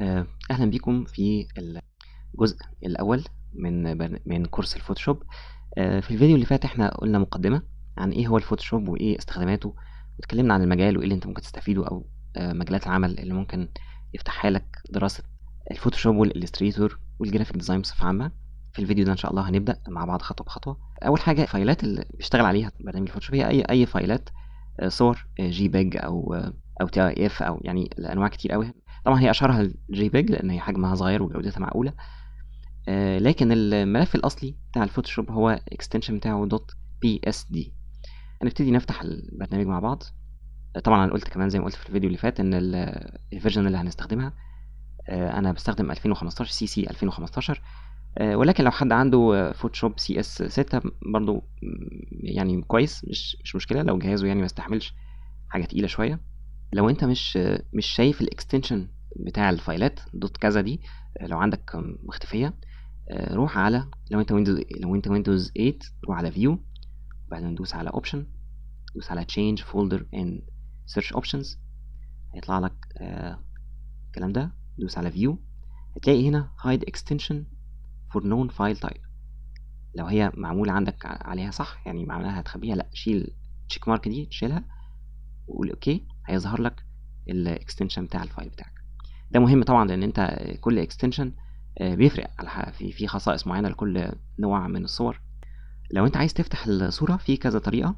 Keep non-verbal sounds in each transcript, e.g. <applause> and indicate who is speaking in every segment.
Speaker 1: آه، اهلا بيكم في الجزء الاول من من كورس الفوتوشوب آه، في الفيديو اللي فات احنا قلنا مقدمه عن ايه هو الفوتوشوب وايه استخداماته واتكلمنا عن المجال وايه اللي انت ممكن تستفيده او آه، مجالات العمل اللي ممكن يفتحها لك دراسه الفوتوشوب والالستريتور والجرافيك ديزاين بصفه عامه في الفيديو ده ان شاء الله هنبدا مع بعض خطوه بخطوه اول حاجه الفايلات اللي بيشتغل عليها برنامج الفوتوشوب هي اي اي فايلات صور جي باج او او تي اي اف او يعني انواع كتير قوي طبعا هي اشهرها الجي بيج لان هي حجمها صغير وجودتها معقوله آه، لكن الملف الاصلي بتاع الفوتوشوب هو الاكستنشن بتاعه دوت بي اس دي هنبتدي نفتح البرنامج مع بعض آه، طبعا انا قلت كمان زي ما قلت في الفيديو اللي فات ان الفيرجن اللي هنستخدمها آه، انا بستخدم 2015 سي سي 2015 ولكن لو حد عنده فوتوشوب سي اس 6 برضو يعني كويس مش مش مشكله لو جهازه يعني ما استحملش حاجه تقيله شويه لو انت مش مش شايف الاكستنشن بتاع الفايلات دوت كذا دي آه، لو عندك مختفيه آه، روح على لو انت ويندوز لو انت ويندوز 8 روح على فيو بعدين ندوس على اوبشن دوس على change folder and search options هيطلع لك آه، الكلام ده دوس على view هتلاقي هنا hide extension for known file type لو هي معمولة عندك عليها صح يعني معناها هتخبيها لأ شيل تشيك مارك دي تشيلها وقول اوكي هيظهر لك الاكستنشن بتاع الفايل بتاعك ده مهم طبعا لان انت كل اكستنشن آه، بيفرق على في في خصائص معينه لكل نوع من الصور لو انت عايز تفتح الصوره في كذا طريقه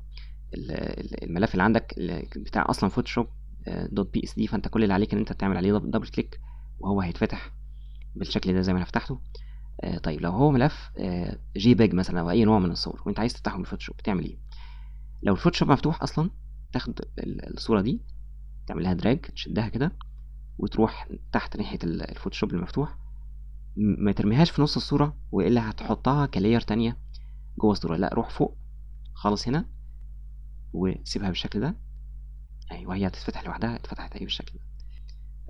Speaker 1: الملف اللي عندك بتاع اصلا فوتوشوب دوت بي اس دي فانت كل اللي عليك ان انت تعمل عليه دبل كليك وهو هيتفتح بالشكل ده زي ما انا فتحته آه، طيب لو هو ملف جي آه، بيج مثلا او اي نوع من الصور وانت عايز تفتحه من الفوتوشوب بتعمل ايه لو الفوتوشوب مفتوح اصلا تاخد الصوره دي تعمل لها دراج تشدها كده وتروح تحت ناحية الفوتوشوب المفتوح ما ترميهاش في نص الصورة وإلا هتحطها كلاير تانية جوه الصورة لا روح فوق خالص هنا وسيبها بالشكل ده أيوة هي هتتفتح لوحدها اتفتحت أيوة بالشكل ده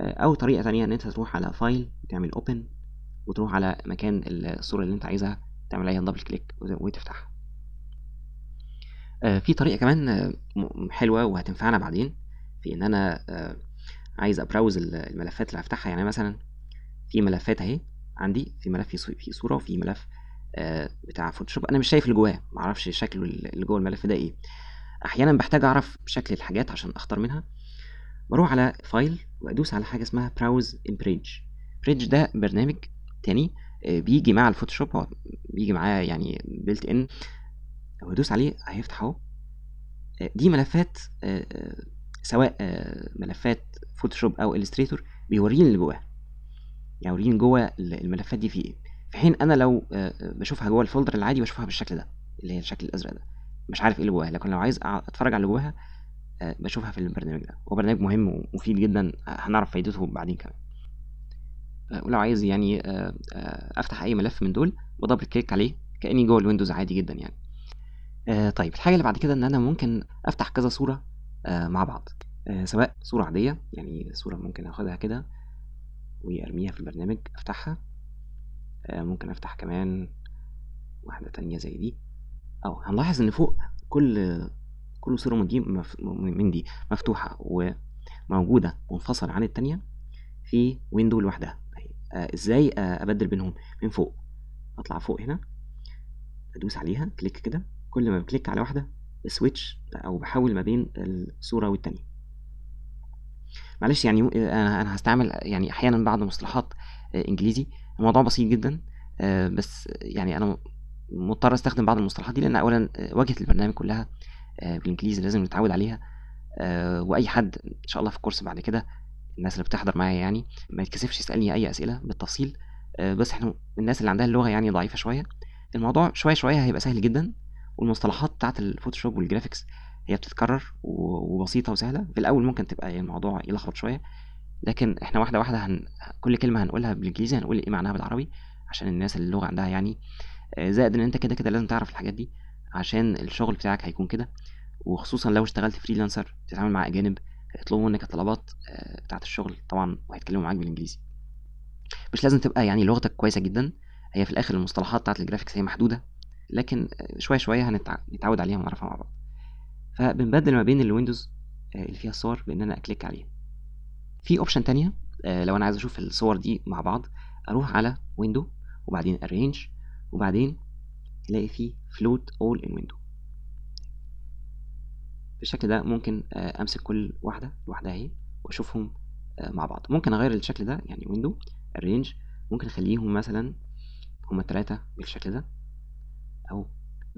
Speaker 1: آه، أو طريقة تانية إن أنت تروح على فايل وتعمل أوبن وتروح على مكان الصورة اللي أنت عايزها تعمل عليها دبل كليك وتفتحها في طريقة كمان آه، حلوة وهتنفعنا بعدين في إن أنا آه، عايز ابراوز الملفات اللي هفتحها يعني مثلا في ملفات اهي عندي في ملف في صوره وفي ملف آه، بتاع فوتوشوب انا مش شايف اللي جواه معرفش شكله اللي جوه الملف ده ايه احيانا بحتاج اعرف شكل الحاجات عشان اختار منها بروح على فايل وادوس على حاجه اسمها براوز ان بريدج بريدج ده برنامج تاني آه، بيجي مع الفوتوشوب هو بيجي معاه يعني بيلت ان لو ادوس عليه هيفتح اهو آه، دي ملفات سواء آه، ملفات فوتوشوب او الستريتور بيوريني اللي جواها يعني يوريني جوه الملفات دي في ايه في حين انا لو آه، آه، بشوفها جوه الفولدر العادي بشوفها بالشكل ده اللي هي الشكل الازرق ده مش عارف ايه اللي جواها لكن لو عايز اتفرج على اللي جواها بشوفها في البرنامج ده هو برنامج مهم ومفيد جدا هنعرف فايدته بعدين كمان ولو عايز يعني افتح اي ملف من دول بدبل كليك عليه كاني جوه الويندوز عادي جدا يعني طيب الحاجه اللي بعد كده ان انا ممكن افتح كذا صوره آه، مع بعض آه، سواء صورة عادية يعني صورة ممكن أخدها كده وأرميها في البرنامج أفتحها آه، ممكن أفتح كمان واحدة تانية زي دي أو هنلاحظ إن فوق كل كل صورة من دي مف... من دي مفتوحة وموجودة منفصلة عن التانية في ويندو لوحدها ازاي ابدل بينهم من فوق اطلع فوق هنا ادوس عليها كليك كده كل ما بكليك على واحده سويتش او بحول ما بين الصوره والتانيه معلش يعني انا انا هستعمل يعني احيانا بعض مصطلحات آه، انجليزي الموضوع بسيط جدا آه، بس يعني انا مضطر استخدم بعض المصطلحات دي لان اولا آه، واجهه البرنامج كلها بالانجليزي لازم نتعود عليها واي حد ان شاء الله في الكورس بعد كده الناس اللي بتحضر معايا يعني ما يتكسفش يسالني اي اسئله بالتفصيل بس احنا الناس اللي عندها اللغه يعني ضعيفه شويه الموضوع شويه شويه هيبقى سهل جدا والمصطلحات بتاعه الفوتوشوب والجرافيكس هي بتتكرر وبسيطه وسهله في الاول ممكن تبقى يعني الموضوع يلخبط شويه لكن احنا واحده واحده هن... كل كلمه هنقولها بالانجليزي هنقول ايه معناها بالعربي عشان الناس اللي اللغه عندها يعني آه، زائد ان انت كده كده لازم تعرف الحاجات دي عشان الشغل بتاعك هيكون كده وخصوصا لو اشتغلت فريلانسر بتتعامل مع اجانب هيطلبوا منك الطلبات آه، بتاعت الشغل طبعا وهيتكلموا معاك بالانجليزي مش لازم تبقى يعني لغتك كويسه جدا هي في الاخر المصطلحات بتاعت الجرافيكس هي محدوده لكن شوية شوية هنتعود عليها ونعرفها مع بعض فبنبدل ما بين الويندوز آه، اللي فيها الصور بإن أنا أكليك عليها في أوبشن تانية آه، لو أنا عايز أشوف الصور دي مع بعض أروح على ويندو وبعدين أرينج وبعدين تلاقي فيه فلوت أول إن ويندو بالشكل ده ممكن آه، أمسك كل واحدة لوحدها أهي وأشوفهم مع بعض ممكن أغير الشكل ده يعني ويندو أرينج ممكن أخليهم مثلا هما ثلاثة بالشكل ده او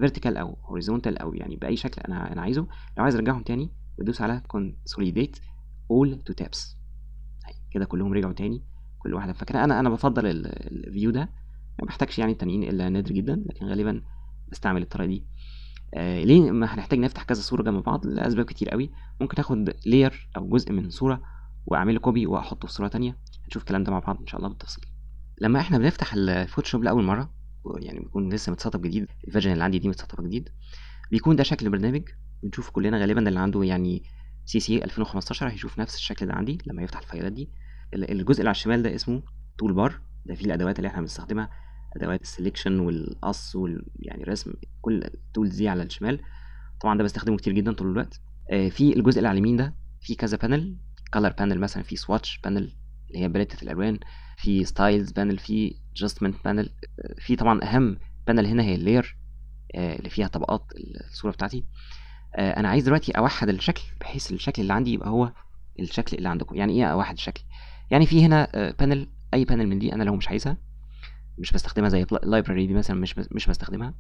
Speaker 1: فيرتيكال او هوريزونتال او يعني باي شكل انا انا عايزه لو عايز ارجعهم تاني بدوس على consolidate all to tabs كده كلهم رجعوا تاني كل واحده فاكره انا انا بفضل الفيو ده ما بحتاجش يعني التانيين الا نادر جدا لكن غالبا بستعمل الطريقه دي آه ليه ما هنحتاج نفتح كذا صوره جنب بعض لاسباب كتير قوي ممكن اخد لير او جزء من صوره واعمله كوبي واحطه في صوره تانية هنشوف الكلام ده مع بعض ان شاء الله بالتفصيل لما احنا بنفتح الفوتوشوب لاول مره يعني بيكون لسه متسطب جديد الفيرجن اللي عندي دي متسطبه جديد بيكون ده شكل البرنامج بنشوف كلنا غالبا اللي عنده يعني سي سي 2015 هيشوف نفس الشكل ده عندي لما يفتح الفايلات دي الجزء اللي على الشمال ده اسمه تول بار ده فيه الادوات اللي احنا بنستخدمها ادوات السلكشن والقص وال يعني رسم كل التولز دي على الشمال طبعا ده بستخدمه كتير جدا طول الوقت آه، في الجزء اللي على اليمين ده في كذا بانل كلر بانل مثلا في سواتش بانل اللي هي باليتة الالوان في ستايلز بانل في ادجستمنت بانل في طبعا اهم بانل هنا هي اللير آه، اللي فيها طبقات الصوره بتاعتي آه، انا عايز دلوقتي اوحد الشكل بحيث الشكل اللي عندي يبقى هو الشكل اللي عندكم يعني ايه اوحد الشكل يعني في هنا بانل آه، اي بانل من دي انا لو مش عايزها مش بستخدمها زي اللايبراري دي مثلا مش مش بستخدمها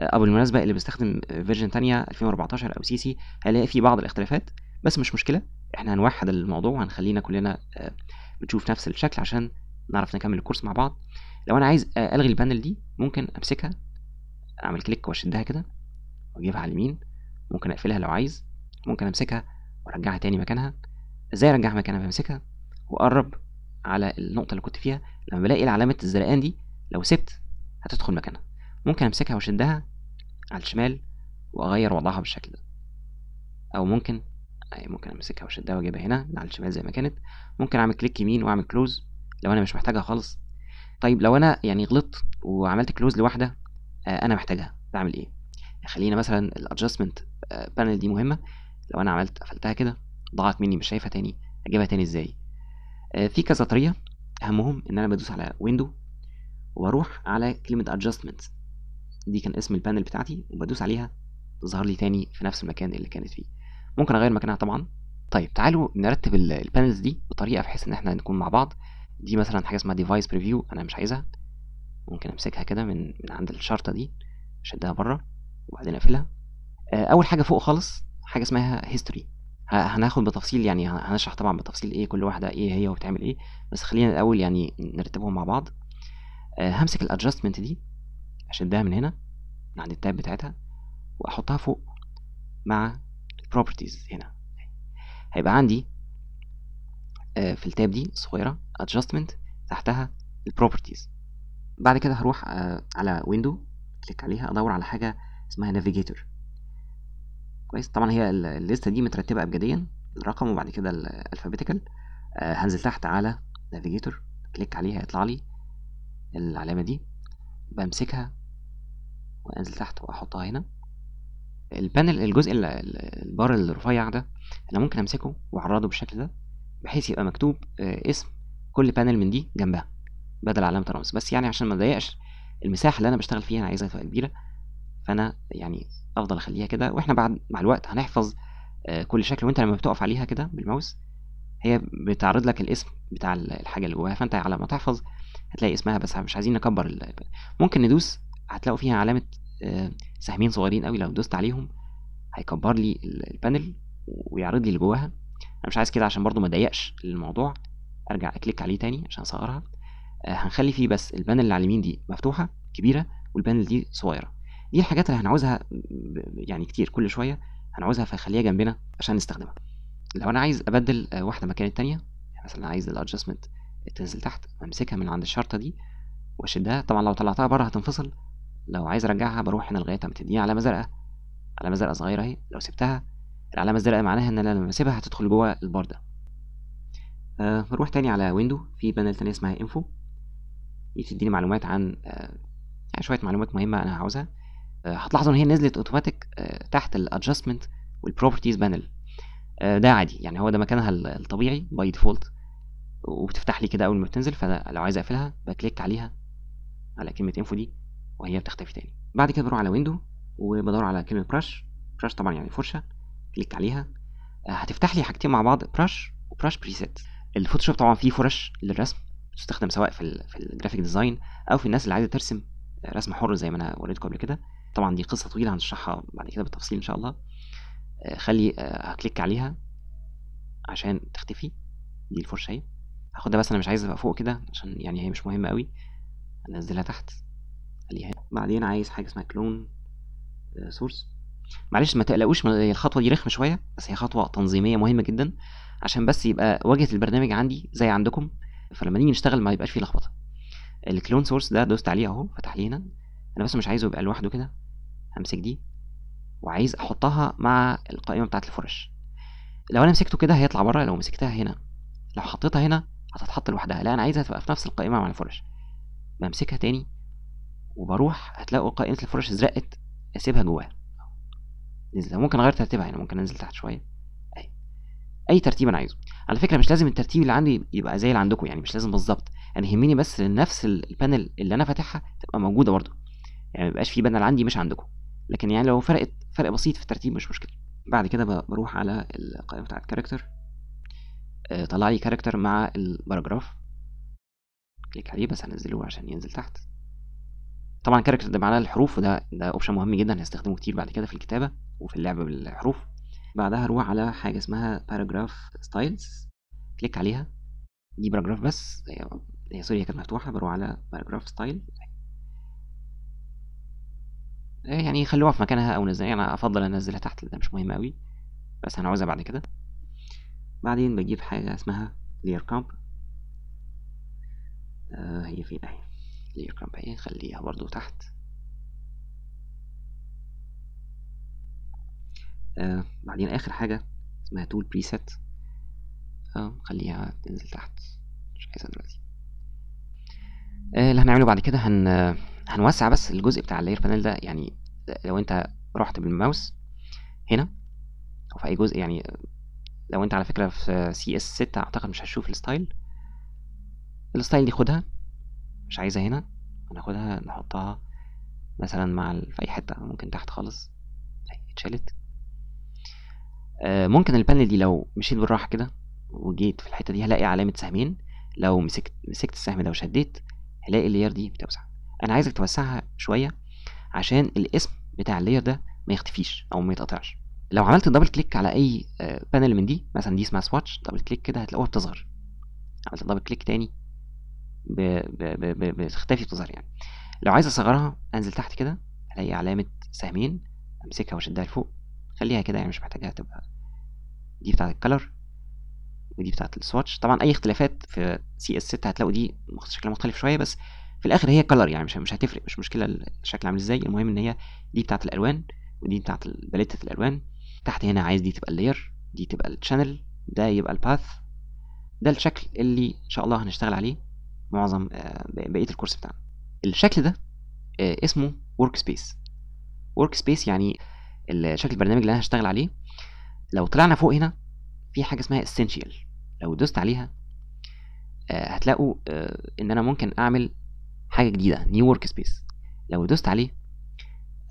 Speaker 1: او بالمناسبه اللي بيستخدم فيرجن تانية 2014 او سي سي هلاقي في بعض الاختلافات بس مش مشكله احنا هنوحد الموضوع وهنخلينا كلنا بتشوف نفس الشكل عشان نعرف نكمل الكورس مع بعض لو انا عايز الغي البانل دي ممكن امسكها اعمل كليك واشدها كده واجيبها على اليمين ممكن اقفلها لو عايز ممكن امسكها وارجعها تاني مكانها ازاي ارجعها مكانها بمسكها واقرب على النقطه اللي كنت فيها لما بلاقي العلامه الزرقان دي لو سبت هتدخل مكانها ممكن امسكها واشدها على الشمال واغير وضعها بالشكل ده او ممكن ممكن امسكها واشدها واجيبها هنا على الشمال زي ما كانت ممكن اعمل كليك يمين واعمل كلوز لو انا مش محتاجها خالص طيب لو انا يعني غلطت وعملت كلوز لواحده آه، انا محتاجها بعمل ايه خلينا مثلا الادجستمنت آه، بانل دي مهمه لو انا عملت قفلتها كده ضاعت مني مش شايفها تاني اجيبها تاني ازاي آه، في كذا طريقه اهمهم ان انا بدوس على ويندو واروح على كلمه ادجستمنت دي كان اسم البانل بتاعتي وبدوس عليها تظهر لي تاني في نفس المكان اللي كانت فيه ممكن اغير مكانها طبعا طيب تعالوا نرتب البانلز دي بطريقه بحيث ان احنا نكون مع بعض دي مثلا حاجه اسمها ديفايس بريفيو انا مش عايزها ممكن امسكها كده من من عند الشرطه دي اشدها بره وبعدين اقفلها آه، اول حاجه فوق خالص حاجه اسمها هيستوري هناخد بتفصيل يعني هنشرح طبعا بتفصيل ايه كل واحده ايه هي وبتعمل ايه بس خلينا الاول يعني نرتبهم مع بعض آه، همسك الادجستمنت دي اشدها من هنا من عند التاب بتاعتها واحطها فوق مع properties هنا هيبقى عندي آه، في التاب دي صغيرة adjustment تحتها البروبرتيز بعد كده هروح آه، على ويندو كليك عليها ادور على حاجة اسمها نافيجيتور كويس طبعا هي الليستة دي مترتبة ابجديا الرقم وبعد كده الالفابيتيكال آه، هنزل تحت على نافيجيتور كليك عليها يطلع لي العلامة دي بمسكها وانزل تحت واحطها هنا البانل الجزء البار الرفيع ده انا ممكن امسكه واعرضه بالشكل ده بحيث يبقى مكتوب آه، اسم كل بانل من دي جنبها بدل علامه رمز بس يعني عشان ما اضايقش المساحه اللي انا بشتغل فيها انا عايزها تبقى كبيره فانا يعني افضل اخليها كده واحنا بعد مع الوقت هنحفظ آه، كل شكل وانت لما بتقف عليها كده بالماوس هي بتعرض لك الاسم بتاع الحاجه اللي جواها فانت على ما تحفظ هتلاقي اسمها بس مش عايزين نكبر ممكن ندوس هتلاقوا فيها علامه آه، سهمين صغيرين قوي لو دوست عليهم هيكبر لي البانل ويعرض لي اللي جواها انا مش عايز كده عشان برضو ما اضيقش الموضوع ارجع اكليك عليه تاني عشان اصغرها آه، هنخلي فيه بس البانل اللي على اليمين دي مفتوحه كبيره والبانل دي صغيره دي الحاجات اللي هنعوزها يعني كتير كل شويه هنعوزها فخليها جنبنا عشان نستخدمها لو انا عايز ابدل آه، واحده مكان التانيه يعني مثلا عايز الادجستمنت تنزل تحت امسكها من عند الشرطه دي واشدها طبعا لو طلعتها بره هتنفصل لو عايز ارجعها بروح هنا لغايه اما تديني علامه زرقاء علامه زرقاء صغيره اهي لو سبتها العلامه الزرقاء معناها ان انا لما اسيبها هتدخل جوه البار ده أه تاني على ويندو في بانل تانية اسمها انفو دي تديني معلومات عن أه يعني شويه معلومات مهمه انا عاوزها أه هتلاحظوا ان هي نزلت اوتوماتيك أه تحت الادجستمنت والبروبرتيز بانل ده عادي يعني هو ده مكانها الطبيعي باي ديفولت وبتفتح لي كده اول ما بتنزل فلو عايز اقفلها بكليك عليها على كلمه انفو دي وهي بتختفي تاني بعد كده بروح على ويندو وبدور على كلمه براش براش طبعا يعني فرشه كليك عليها آه، هتفتح لي حاجتين مع بعض براش وبراش بريسيت الفوتوشوب طبعا فيه فرش للرسم بتستخدم سواء في في الجرافيك ديزاين او في الناس اللي عايزه ترسم رسم حر زي ما انا وريتكم قبل كده طبعا دي قصه طويله هنشرحها بعد كده بالتفصيل ان شاء الله آه، خلي آه، هكليك عليها عشان تختفي دي الفرشه اهي هاخدها بس انا مش عايز ابقى فوق كده عشان يعني هي مش مهمه قوي انزلها تحت بعدين عايز حاجه اسمها كلون سورس آه، معلش ما تقلقوش الخطوه دي رخمه شويه بس هي خطوه تنظيميه مهمه جدا عشان بس يبقى واجهه البرنامج عندي زي عندكم فلما نيجي نشتغل ما يبقاش فيه لخبطه الكلون سورس ده دوست عليه اهو فتح لينا انا بس مش عايزه يبقى لوحده كده همسك دي وعايز احطها مع القائمه بتاعه الفرش لو انا مسكته كده هيطلع بره لو مسكتها هنا لو حطيتها هنا هتتحط لوحدها لا انا عايزها تبقى في نفس القائمه مع الفرش بمسكها تاني وبروح هتلاقوا قائمة الفرش ازرقت اسيبها جواها نزلها ممكن اغير ترتيبها يعني ممكن انزل تحت شوية اي اي ترتيب انا عايزه على فكرة مش لازم الترتيب اللي عندي يبقى زي اللي عندكم يعني مش لازم بالظبط انا يهمني بس ان نفس البانل اللي انا فاتحها تبقى موجودة برضه يعني ميبقاش في بانل عندي مش عندكم لكن يعني لو فرقت فرق بسيط في الترتيب مش مشكلة بعد كده بروح على القائمة بتاعة كاركتر طلع لي كاركتر مع الباراجراف كليك عليه بس هنزله عشان ينزل تحت طبعا كاركتر ده معناه الحروف وده ده اوبشن مهم جدا هنستخدمه كتير بعد كده في الكتابه وفي اللعب بالحروف بعدها اروح على حاجه اسمها باراجراف ستايلز كليك عليها دي باراجراف بس هي هي سوري كانت مفتوحه بروح على باراجراف ستايل يعني خلوها في مكانها او نزلها يعني افضل انزلها تحت ده مش مهم قوي بس هنعوزها بعد كده بعدين بجيب حاجه اسمها لير كامب آه هي فين اهي لير كامبين خليها برضو تحت آه بعدين اخر حاجة اسمها tool preset آه خليها تنزل تحت مش عايزها دلوقتي آه اللي هنعمله بعد كده هن هنوسع بس الجزء بتاع اللاير panel ده يعني لو انت رحت بالماوس هنا او في اي جزء يعني لو انت على فكره في سي اس 6 اعتقد مش هتشوف الستايل الستايل دي خدها مش عايزها هنا هناخدها نحطها مثلا مع في اي حته ممكن تحت خالص اتشالت آه، ممكن البانل دي لو مشيت بالراحه كده وجيت في الحته دي هلاقي علامه سهمين لو مسكت مسكت السهم ده وشديت هلاقي اللير دي بتوسع انا عايزك توسعها شويه عشان الاسم بتاع اللير ده ما يختفيش او ما يتقطعش لو عملت دبل كليك على اي بانل آه، من دي مثلا دي اسمها سواتش دبل كليك كده هتلاقوها بتصغر عملت دبل كليك تاني بتختفي بتظهر يعني لو عايز اصغرها انزل تحت كده الاقي علامه سهمين امسكها واشدها لفوق خليها كده يعني مش محتاجها تبقى دي بتاعه الكلر ودي بتاعه السواتش طبعا اي اختلافات في سي اس 6 هتلاقوا دي شكلها مختلف شويه بس في الاخر هي كلر يعني مش مش هتفرق مش مشكله الشكل عامل ازاي المهم ان هي دي بتاعه الالوان ودي بتاعه باليتة الالوان تحت هنا عايز دي تبقى اللير دي تبقى الشانل ده يبقى الباث ده الشكل اللي ان شاء الله هنشتغل عليه معظم آه، بقيه الكورس بتاعنا الشكل ده آه، اسمه ورك سبيس ورك سبيس يعني شكل البرنامج اللي انا هشتغل عليه لو طلعنا فوق هنا في حاجه اسمها essential لو دوست عليها آه، هتلاقوا ان انا ممكن اعمل حاجه جديده نيو ورك سبيس لو دوست عليه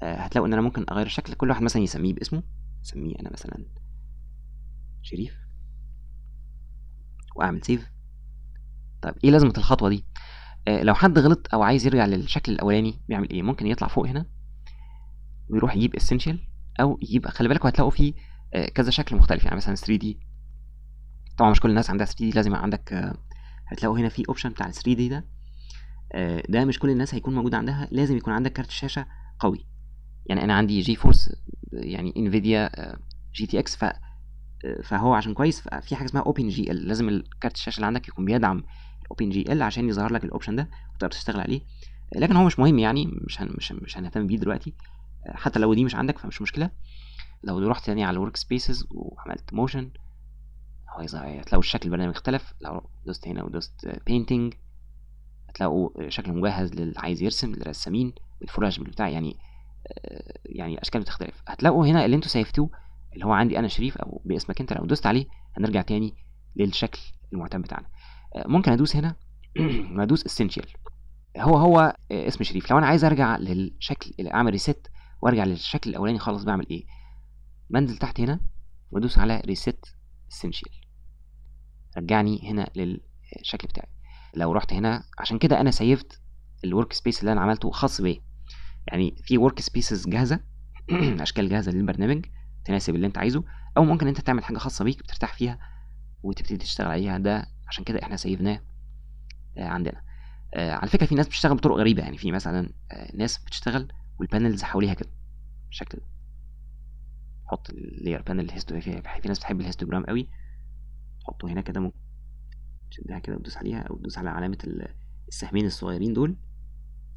Speaker 1: هتلاقوا ان انا ممكن اغير الشكل كل واحد مثلا يسميه باسمه اسميه انا مثلا شريف واعمل سيف طب ايه لازمه الخطوه دي آه لو حد غلط او عايز يرجع للشكل الاولاني بيعمل ايه ممكن يطلع فوق هنا ويروح يجيب اسينشال او يجيب خلي بالكوا هتلاقوا فيه آه كذا شكل مختلف يعني مثلا 3 دي طبعا مش كل الناس عندها 3 دي لازم عندك آه هتلاقوا هنا في اوبشن بتاع 3 دي ده آه، ده مش كل الناس هيكون موجود عندها لازم يكون عندك كارت شاشه قوي يعني انا عندي جي فورس يعني انفيديا جي تي اكس ف آه، فهو عشان كويس في حاجه اسمها اوبن جي ال لازم الكارت الشاشه اللي عندك يكون بيدعم اوبن جي ال عشان يظهر لك الاوبشن ده وتقدر تشتغل عليه لكن هو مش مهم يعني مش هن مش هن مش هنهتم بيه دلوقتي حتى لو دي مش عندك فمش مشكله لو رحت تاني يعني على الورك سبيسز وعملت موشن هو هتلاقوا الشكل البرنامج اختلف لو دوست هنا ودوست بينتنج هتلاقوا شكل مجهز للي عايز يرسم للرسامين الفراش بتاع يعني آه، يعني اشكال بتختلف هتلاقوا هنا اللي انتوا سيفتوه اللي هو عندي انا شريف او باسمك انت لو دوست عليه هنرجع تاني للشكل المعتاد بتاعنا ممكن ادوس هنا وادوس <clears throat> اسينشال هو هو اسم شريف لو انا عايز ارجع للشكل اعمل ريست وارجع للشكل الاولاني خالص بعمل ايه بنزل تحت هنا وادوس على ريست اسينشال رجعني هنا للشكل بتاعي لو رحت هنا عشان كده انا سيفت الورك سبيس اللي انا عملته خاص بيا يعني في ورك سبيسز جاهزه <clears throat> اشكال جاهزه للبرنامج تناسب اللي انت عايزه او ممكن انت تعمل حاجه خاصه بيك بترتاح فيها وتبتدي تشتغل عليها ده عشان كده احنا سيبناه آه، عندنا آه، على فكره في ناس بتشتغل بطرق غريبه يعني في مثلا آه، ناس بتشتغل والبانلز حواليها كده بالشكل ده حط اللير بانل فيها في ناس بتحب الهيستوجرام قوي تحطه هنا كده ممكن تشدها كده وتدوس عليها او تدوس على علامه السهمين الصغيرين دول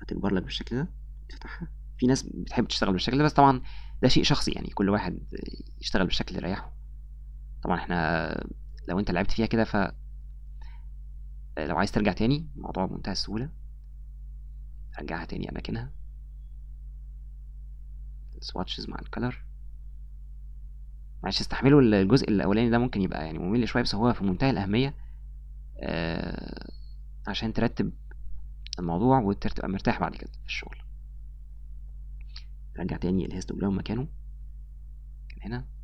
Speaker 1: هتكبر لك بالشكل ده تفتحها في ناس بتحب تشتغل بالشكل ده بس طبعا ده شيء شخصي يعني كل واحد يشتغل بالشكل اللي يريحه طبعا احنا لو انت لعبت فيها كده ف آه، لو عايز ترجع تاني الموضوع بمنتهى السهولة رجعها تاني أماكنها السواتشز مع الكلر معلش استحملوا الجزء الأولاني ده ممكن يبقى يعني ممل شوية بس هو في منتهى الأهمية آه عشان ترتب الموضوع وتبقى مرتاح بعد كده في الشغل رجع تاني الهيستوجرام مكانه كان هنا